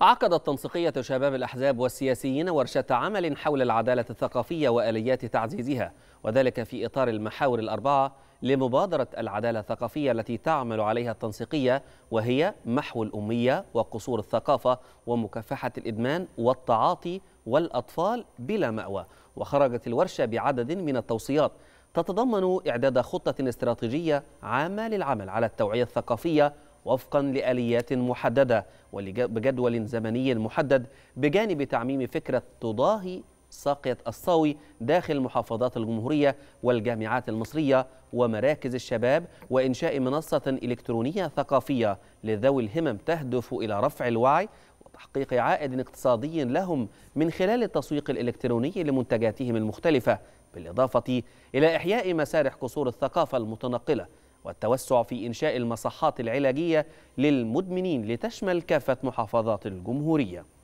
عقدت تنسيقية شباب الأحزاب والسياسيين ورشة عمل حول العدالة الثقافية وآليات تعزيزها وذلك في إطار المحاور الأربعة لمبادرة العدالة الثقافية التي تعمل عليها التنسيقية وهي محو الأمية وقصور الثقافة ومكافحة الإدمان والتعاطي والأطفال بلا مأوى وخرجت الورشة بعدد من التوصيات تتضمن إعداد خطة استراتيجية عامة للعمل على التوعية الثقافية وفقا لآليات محددة وبجدول زمني محدد بجانب تعميم فكرة تضاهي ساقية الصاوي داخل محافظات الجمهورية والجامعات المصرية ومراكز الشباب وإنشاء منصة إلكترونية ثقافية لذوي الهمم تهدف إلى رفع الوعي وتحقيق عائد اقتصادي لهم من خلال التسويق الإلكتروني لمنتجاتهم المختلفة بالإضافة إلى إحياء مسارح قصور الثقافة المتنقلة والتوسع في إنشاء المصحات العلاجية للمدمنين لتشمل كافة محافظات الجمهورية